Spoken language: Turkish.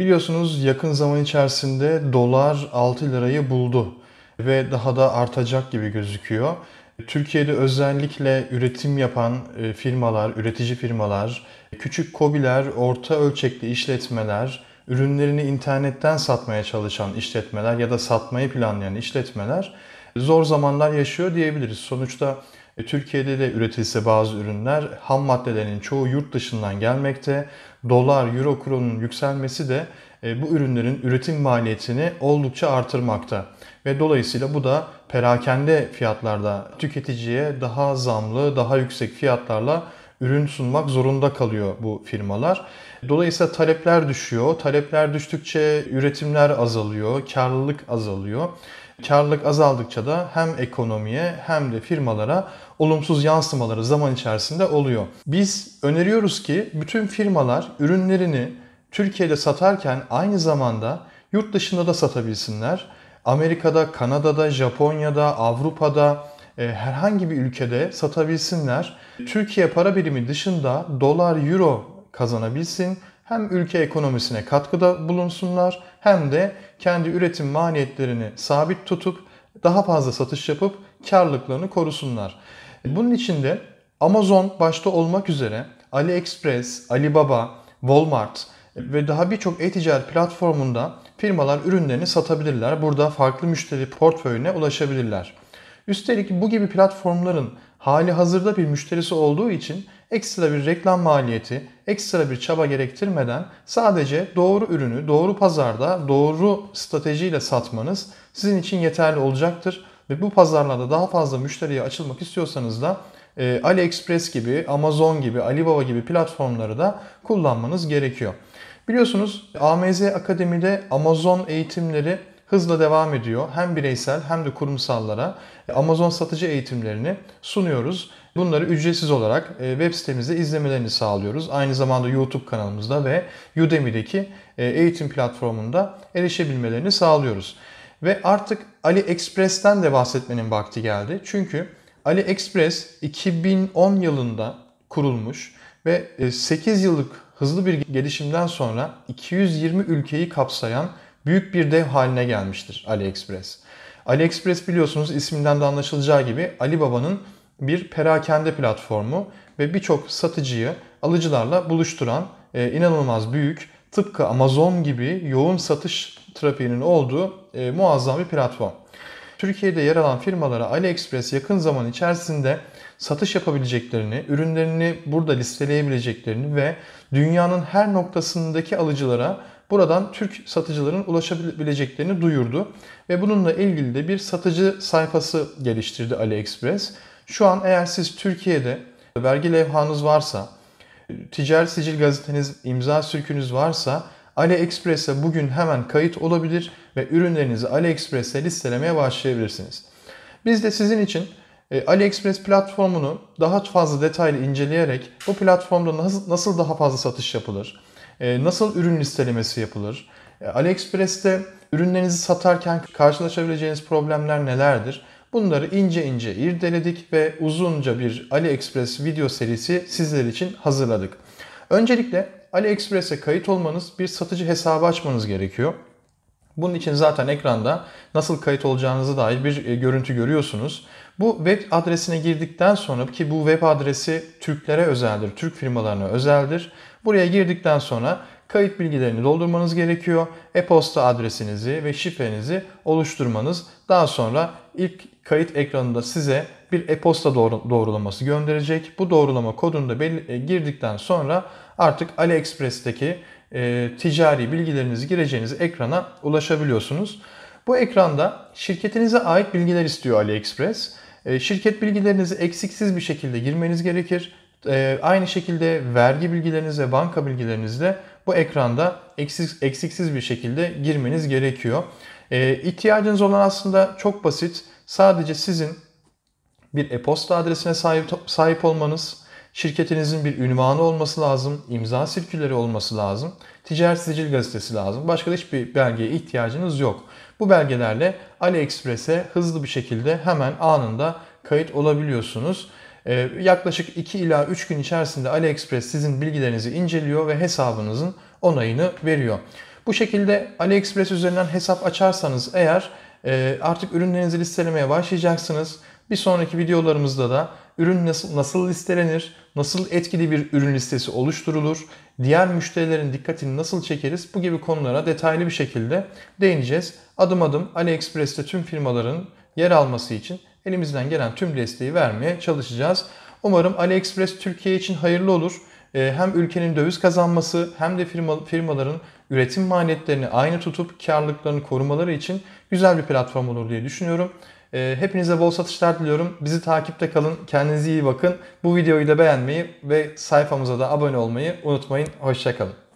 Biliyorsunuz yakın zaman içerisinde dolar 6 lirayı buldu ve daha da artacak gibi gözüküyor. Türkiye'de özellikle üretim yapan e, firmalar, üretici firmalar, küçük kobiler, orta ölçekli işletmeler, ürünlerini internetten satmaya çalışan işletmeler ya da satmayı planlayan işletmeler zor zamanlar yaşıyor diyebiliriz. Sonuçta Türkiye'de de üretilse bazı ürünler ham maddelerin çoğu yurt dışından gelmekte. Dolar, euro kurunun yükselmesi de e, bu ürünlerin üretim maliyetini oldukça artırmakta. Ve dolayısıyla bu da perakende fiyatlarda tüketiciye daha zamlı, daha yüksek fiyatlarla ürün sunmak zorunda kalıyor bu firmalar. Dolayısıyla talepler düşüyor. Talepler düştükçe üretimler azalıyor, karlılık azalıyor karlılık azaldıkça da hem ekonomiye hem de firmalara olumsuz yansımaları zaman içerisinde oluyor. Biz öneriyoruz ki bütün firmalar ürünlerini Türkiye'de satarken aynı zamanda yurt dışında da satabilsinler. Amerika'da, Kanada'da, Japonya'da, Avrupa'da e, herhangi bir ülkede satabilsinler. Türkiye para birimi dışında dolar, euro kazanabilsin hem ülke ekonomisine katkıda bulunsunlar hem de kendi üretim maliyetlerini sabit tutup daha fazla satış yapıp karlılıklarını korusunlar. Bunun için de Amazon başta olmak üzere AliExpress, Alibaba, Walmart ve daha birçok e-ticaret platformunda firmalar ürünlerini satabilirler. Burada farklı müşteri portföyüne ulaşabilirler. Üstelik bu gibi platformların hali hazırda bir müşterisi olduğu için ekstra bir reklam maliyeti, ekstra bir çaba gerektirmeden sadece doğru ürünü doğru pazarda doğru stratejiyle satmanız sizin için yeterli olacaktır. Ve bu pazarlarda daha fazla müşteriye açılmak istiyorsanız da e, AliExpress gibi, Amazon gibi, Alibaba gibi platformları da kullanmanız gerekiyor. Biliyorsunuz AMZ Akademi'de Amazon eğitimleri hızla devam ediyor. Hem bireysel hem de kurumsallara e, Amazon satıcı eğitimlerini sunuyoruz. Bunları ücretsiz olarak e, web sitemizde izlemelerini sağlıyoruz. Aynı zamanda YouTube kanalımızda ve Udemy'deki e, eğitim platformunda erişebilmelerini sağlıyoruz. Ve artık AliExpress'ten de bahsetmenin vakti geldi. Çünkü AliExpress 2010 yılında kurulmuş ve 8 yıllık hızlı bir gelişimden sonra 220 ülkeyi kapsayan büyük bir dev haline gelmiştir AliExpress. AliExpress biliyorsunuz isminden de anlaşılacağı gibi Alibaba'nın bir perakende platformu ve birçok satıcıyı alıcılarla buluşturan e, inanılmaz büyük, tıpkı Amazon gibi yoğun satış trafiğinin olduğu e, muazzam bir platform. Türkiye'de yer alan firmalara AliExpress yakın zaman içerisinde satış yapabileceklerini, ürünlerini burada listeleyebileceklerini ve dünyanın her noktasındaki alıcılara buradan Türk satıcıların ulaşabileceklerini duyurdu. Ve bununla ilgili de bir satıcı sayfası geliştirdi AliExpress. Şu an eğer siz Türkiye'de vergi levhanız varsa, ticari sicil gazeteniz, imza sürkünüz varsa AliExpress'e bugün hemen kayıt olabilir ve ürünlerinizi AliExpress'e listelemeye başlayabilirsiniz. Biz de sizin için e, AliExpress platformunu daha fazla detaylı inceleyerek bu platformda nasıl daha fazla satış yapılır, e, nasıl ürün listelemesi yapılır? E, AliExpress'te ürünlerinizi satarken karşılaşabileceğiniz problemler nelerdir? Bunları ince ince irdeledik ve uzunca bir AliExpress video serisi sizler için hazırladık. Öncelikle AliExpress'e kayıt olmanız bir satıcı hesabı açmanız gerekiyor. Bunun için zaten ekranda nasıl kayıt olacağınızı dair bir e, görüntü görüyorsunuz. Bu web adresine girdikten sonra ki bu web adresi Türklere özeldir, Türk firmalarına özeldir. Buraya girdikten sonra kayıt bilgilerini doldurmanız gerekiyor. E-posta adresinizi ve şifrenizi oluşturmanız. Daha sonra ilk kayıt ekranında size bir e-posta doğrulaması gönderecek. Bu doğrulama kodunu da e, girdikten sonra artık AliExpress'teki e, ticari bilgilerinizi gireceğiniz ekrana ulaşabiliyorsunuz. Bu ekranda şirketinize ait bilgiler istiyor AliExpress. E, şirket bilgilerinizi eksiksiz bir şekilde girmeniz gerekir. E, aynı şekilde vergi bilgileriniz ve banka bilgileriniz de bu ekranda eksiksiz, eksiksiz bir şekilde girmeniz gerekiyor. E, ihtiyacınız olan aslında çok basit. Sadece sizin bir e-posta adresine sahip, sahip olmanız, şirketinizin bir ünvanı olması lazım, imza sirküleri olması lazım, ticaret sicil gazetesi lazım. Başka hiçbir belgeye ihtiyacınız yok. Bu belgelerle AliExpress'e hızlı bir şekilde hemen anında kayıt olabiliyorsunuz. Ee, yaklaşık 2 ila 3 gün içerisinde AliExpress sizin bilgilerinizi inceliyor ve hesabınızın onayını veriyor. Bu şekilde AliExpress üzerinden hesap açarsanız eğer e, artık ürünlerinizi listelemeye başlayacaksınız. Bir sonraki videolarımızda da ürün nasıl, nasıl listelenir, nasıl etkili bir ürün listesi oluşturulur, diğer müşterilerin dikkatini nasıl çekeriz bu gibi konulara detaylı bir şekilde değineceğiz. Adım adım AliExpress'te tüm firmaların yer alması için elimizden gelen tüm desteği vermeye çalışacağız. Umarım AliExpress Türkiye için hayırlı olur. Ee, hem ülkenin döviz kazanması hem de firma, firmaların üretim maliyetlerini aynı tutup karlılıklarını korumaları için güzel bir platform olur diye düşünüyorum. Ee, hepinize bol satışlar diliyorum. Bizi takipte kalın. Kendinize iyi bakın. Bu videoyu da beğenmeyi ve sayfamıza da abone olmayı unutmayın. Hoşçakalın.